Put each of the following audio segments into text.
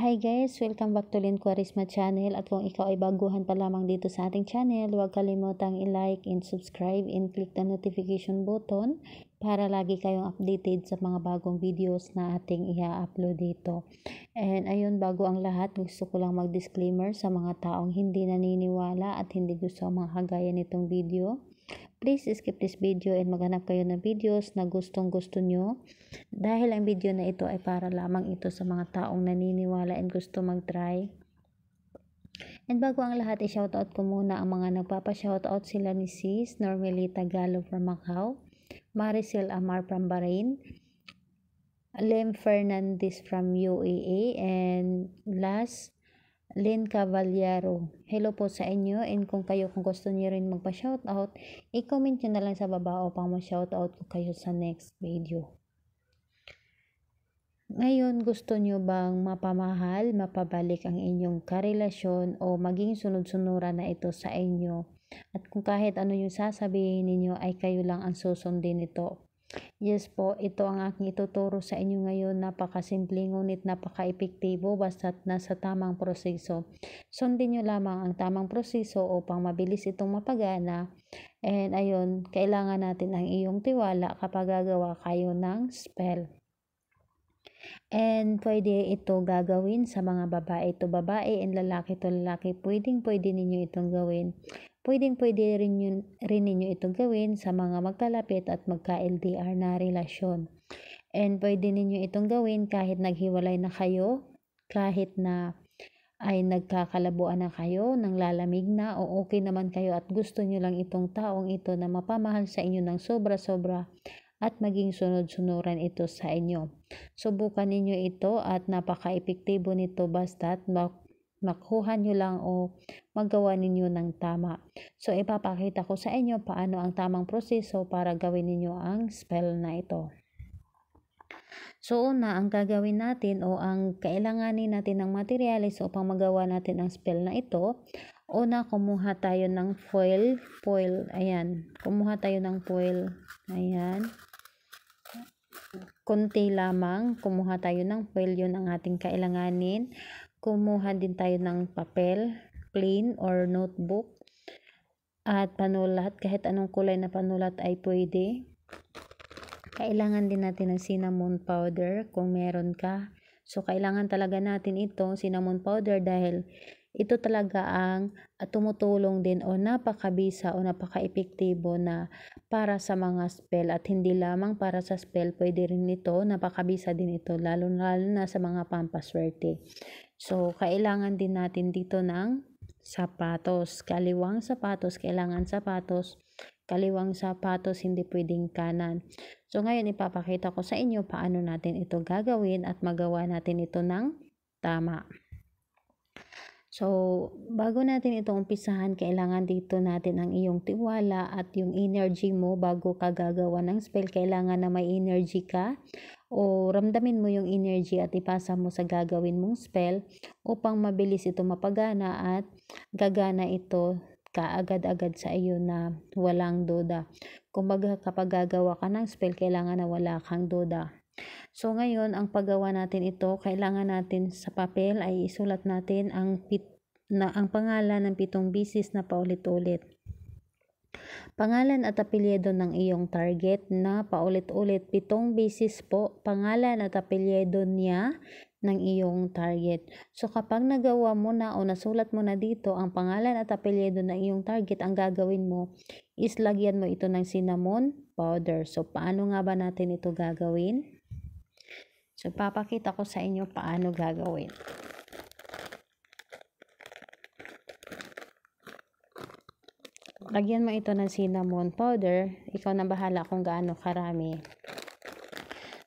Hi guys! Welcome back to Lynn Quarisma channel at kung ikaw ay baguhan pa lamang dito sa ating channel, huwag kalimutang i-like and subscribe and click the notification button para lagi kayong updated sa mga bagong videos na ating i-upload dito. And ayun, bago ang lahat, gusto ko lang mag-disclaimer sa mga taong hindi naniniwala at hindi gusto ang mga kagaya nitong video please skip this video and maghanap kayo ng videos na gustong gusto nyo dahil ang video na ito ay para lamang ito sa mga taong naniniwala and gusto mag-try and bago ang lahat i shoutout ko muna ang mga nagpapa-shoutout sila ni Sis Normally Tagalo from Macau Maricel Amar from Bahrain Lem Fernandez from UAA and last Lynn Cavallaro. Hello po sa inyo and kung kayo kung gusto niyo rin magpa-shoutout, i-comment nyo na lang sa baba upang ma-shoutout ko kayo sa next video. Ngayon, gusto nyo bang mapamahal, mapabalik ang inyong karelasyon o maging sunod-sunura na ito sa inyo? At kung kahit ano yung sasabihin ninyo ay kayo lang ang susundin nito. Yes po, ito ang aking ituturo sa inyo ngayon. Napakasimple ngunit napaka-epektibo basta't nasa tamang proseso. Sundin nyo lamang ang tamang proseso upang mabilis itong mapagana. And ayun, kailangan natin ang iyong tiwala kapag gagawa kayo ng spell. And pwede ito gagawin sa mga babae to babae and lalaki to lalaki. Pwedeng pwede ninyo itong gawin. Pwedeng-pwede rin, yun, rin ninyo itong gawin sa mga magkalapit at magka-LDR na relasyon. And pwede ninyo itong gawin kahit naghiwalay na kayo, kahit na ay nagkakalabuan na kayo, nang lalamig na o okay naman kayo at gusto nyo lang itong taong ito na mapamahal sa inyo ng sobra-sobra at maging sunod-sunuran ito sa inyo. Subukan ninyo ito at napaka-epektibo nito basta't nakuha nyo lang o magawa ninyo ng tama. So, ipapakita ko sa inyo paano ang tamang proseso para gawin ninyo ang spell na ito. So, una, ang gagawin natin o ang kailanganin natin ng materialis upang magawa natin ang spell na ito, una, kumuha tayo ng foil. Foil, ayan. Kumuha tayo ng foil. Ayan. Kunti lamang, kumuha tayo ng foil. Yun ang ating kailanganin kumuha din tayo ng papel, plain or notebook at panulat. Kahit anong kulay na panulat ay pwede. Kailangan din natin ng cinnamon powder kung meron ka. So, kailangan talaga natin itong cinnamon powder, dahil ito talaga ang ah, tumutulong din o napakabisa o napaka-epektibo na para sa mga spell at hindi lamang para sa spell pwede rin ito napakabisa din ito lalo lalo na sa mga pampaswerte so kailangan din natin dito ng sapatos kaliwang sapatos kailangan sapatos kaliwang sapatos, hindi pwedeng kanan. So ngayon ipapakita ko sa inyo paano natin ito gagawin at magawa natin ito ng tama. So, bago natin ito umpisahan, kailangan dito natin ang iyong tiwala at yung energy mo bago ka gagawa ng spell. Kailangan na may energy ka o ramdamin mo yung energy at ipasa mo sa gagawin mong spell upang mabilis ito mapagana at gagana ito kaagad-agad sa iyo na walang duda. Kung kapag gagawa ka ng spell, kailangan na wala kang duda. So ngayon, ang paggawa natin ito, kailangan natin sa papel ay isulat natin ang pit na ang pangalan ng pitong bisis na paulit-ulit. Pangalan at apelyido ng iyong target na paulit-ulit pitong bisis po pangalan at apelyido niya ng iyong target. So kapag nagawa mo na o nasulat mo na dito ang pangalan at apelyido ng iyong target, ang gagawin mo is lagyan mo ito ng cinnamon powder. So paano nga ba natin ito gagawin? So, papakita ko sa inyo paano gagawin. Lagyan mo ito ng cinnamon powder. Ikaw na bahala kung gaano karami.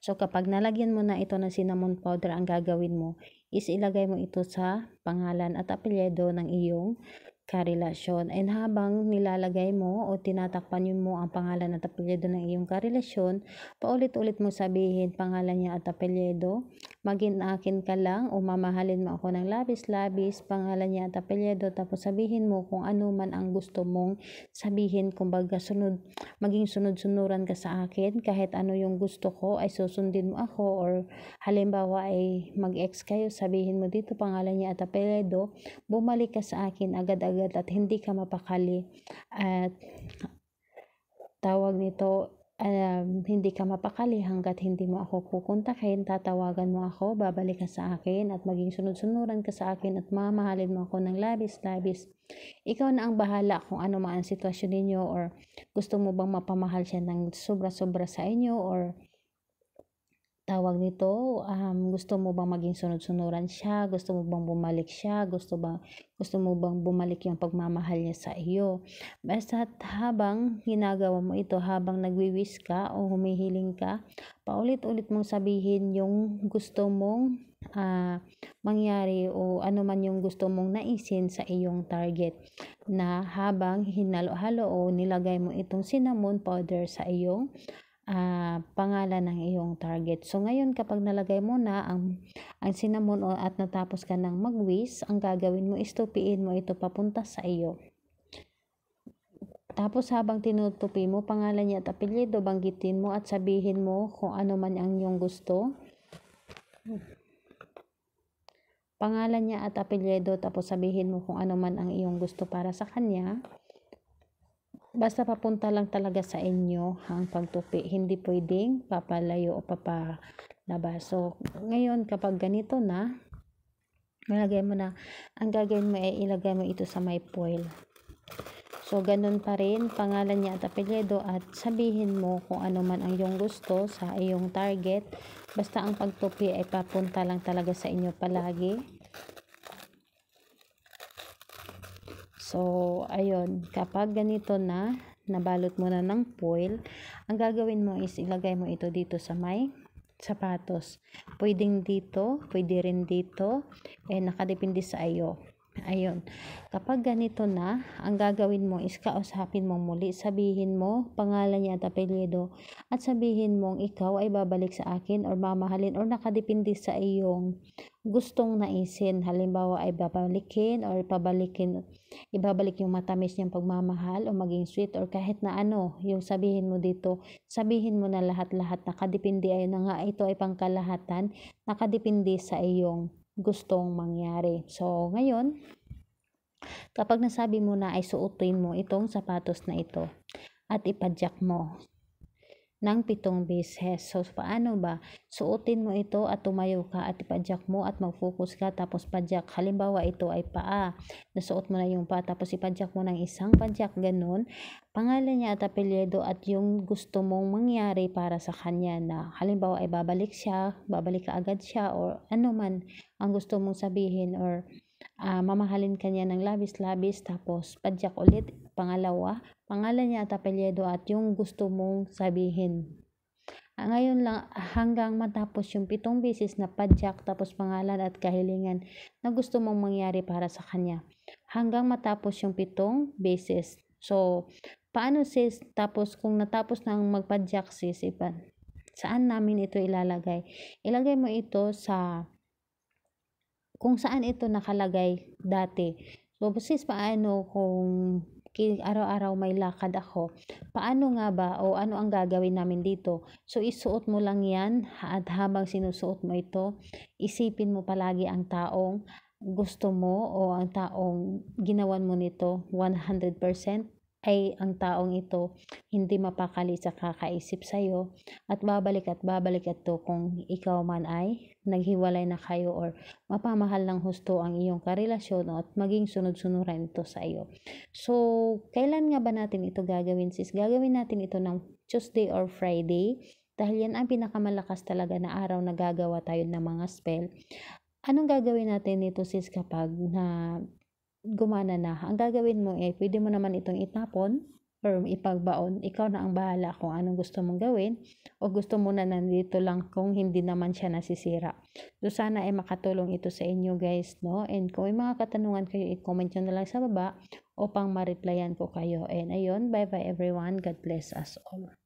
So, kapag nalagyan mo na ito ng cinnamon powder, ang gagawin mo is ilagay mo ito sa pangalan at apelyedo ng iyong karelasyon. And habang nilalagay mo o tinatakpan mo ang pangalan at apelyido ng iyong karelasyon, paulit-ulit mo sabihin pangalan niya at apelyido Maging akin ka lang o mamahalin mo ako ng labis-labis, pangalan niya at apelyedo, tapos sabihin mo kung ano man ang gusto mong sabihin. Kumbaga, sunod, maging sunod-sunuran ka sa akin. Kahit ano yung gusto ko ay susundin mo ako or halimbawa ay mag-ex kayo, sabihin mo dito pangalan niya at apelyedo, bumalik ka sa akin agad-agad at hindi ka mapakali. At tawag nito um, hindi ka mapakali hanggat hindi mo ako kukontakin, tatawagan mo ako, babalik ka sa akin at maging sunod-sunuran ka sa akin at mamahalin mo ako ng labis-labis. Ikaw na ang bahala kung ano man ang sitwasyon ninyo or gusto mo bang mapamahal siya ng sobra-sobra sa inyo or tawag nito, um, gusto mo bang maging sunod-sunuran siya, gusto mo bang bumalik siya, gusto ba gusto mo bang bumalik yung pagmamahal niya sa iyo. Basta habang ginagawa mo ito, habang nagwiwis ka o humihiling ka, paulit-ulit mong sabihin yung gusto mong uh, mangyari o ano man yung gusto mong naisin sa iyong target na habang hinalo-halo o nilagay mo itong cinnamon powder sa iyong uh, pangalan ng iyong target. So ngayon kapag nalagay mo na ang ang cinnamon at natapos ka ng magwis, ang gagawin mo is tupiin mo ito papunta sa iyo. Tapos habang tinutupi mo pangalan niya at apelyido, banggitin mo at sabihin mo kung ano man ang iyong gusto. Pangalan niya at apelyido, tapos sabihin mo kung ano man ang iyong gusto para sa kanya basta papunta lang talaga sa inyo ang pagtupi. Hindi pwedeng papalayo o papalabas. So, ngayon kapag ganito na, ilagay mo na, ang gagawin mo ay ilagay mo ito sa may foil. So, ganun pa rin, pangalan niya at apelyido at sabihin mo kung ano man ang iyong gusto sa iyong target. Basta ang pagtupi ay papunta lang talaga sa inyo palagi. So, ayun, kapag ganito na, nabalot mo na ng foil, ang gagawin mo is ilagay mo ito dito sa may sapatos. Pwedeng dito, pwede rin dito, eh nakadepende sa iyo. Ayun. Kapag ganito na, ang gagawin mo is kausapin mo muli. Sabihin mo pangalan niya at apelyido at sabihin mong ikaw ay babalik sa akin or mamahalin or nakadepende sa iyong gustong naisin. Halimbawa ay babalikin or pabalikin, ibabalik yung matamis niyang pagmamahal o maging sweet or kahit na ano yung sabihin mo dito. Sabihin mo na lahat-lahat nakadepende ayun na nga ito ay pangkalahatan nakadepende sa iyong gustong mangyari. So, ngayon, kapag nasabi mo na ay suotin mo itong sapatos na ito at ipadyak mo ng pitong beses. So, paano ba? Suotin mo ito at tumayo ka at ipadyak mo at mag-focus ka tapos padyak. Halimbawa, ito ay paa. Nasuot mo na yung paa tapos ipadyak mo ng isang padyak. Ganun. Pangalan niya at apelyedo at yung gusto mong mangyari para sa kanya na halimbawa ay babalik siya, babalik ka agad siya or ano man ang gusto mong sabihin or uh, mamahalin kanya ng labis-labis tapos padyak ulit pangalawa pangalan niya at apelyido at yung gusto mong sabihin uh, ngayon lang hanggang matapos yung pitong bisis na padyak tapos pangalan at kahilingan na gusto mong mangyari para sa kanya hanggang matapos yung pitong bisis so paano sis tapos kung natapos ng magpadyak sis ipan saan namin ito ilalagay ilagay mo ito sa kung saan ito nakalagay dati. So, basis paano kung araw-araw may lakad ako, paano nga ba o ano ang gagawin namin dito? So, isuot mo lang yan at habang sinusuot mo ito, isipin mo palagi ang taong gusto mo o ang taong ginawan mo nito 100% ay ang taong ito hindi mapakali sa kakaisip sa iyo at babalik at babalik at to kung ikaw man ay naghiwalay na kayo or mapamahal ng husto ang iyong karelasyon at maging sunod-sunuran ito sa iyo. So, kailan nga ba natin ito gagawin sis? Gagawin natin ito ng Tuesday or Friday dahil yan ang pinakamalakas talaga na araw na gagawa tayo ng mga spell. Anong gagawin natin nito sis kapag na gumana na. Ang gagawin mo eh, pwede mo naman itong itapon or ipagbaon. Ikaw na ang bahala kung anong gusto mong gawin o gusto mo na nandito lang kung hindi naman siya nasisira. So sana ay eh, makatulong ito sa inyo guys, no? And kung may mga katanungan kayo, i-comment nyo na lang sa baba upang ma-replyan ko kayo. And ayun, bye-bye everyone. God bless us all.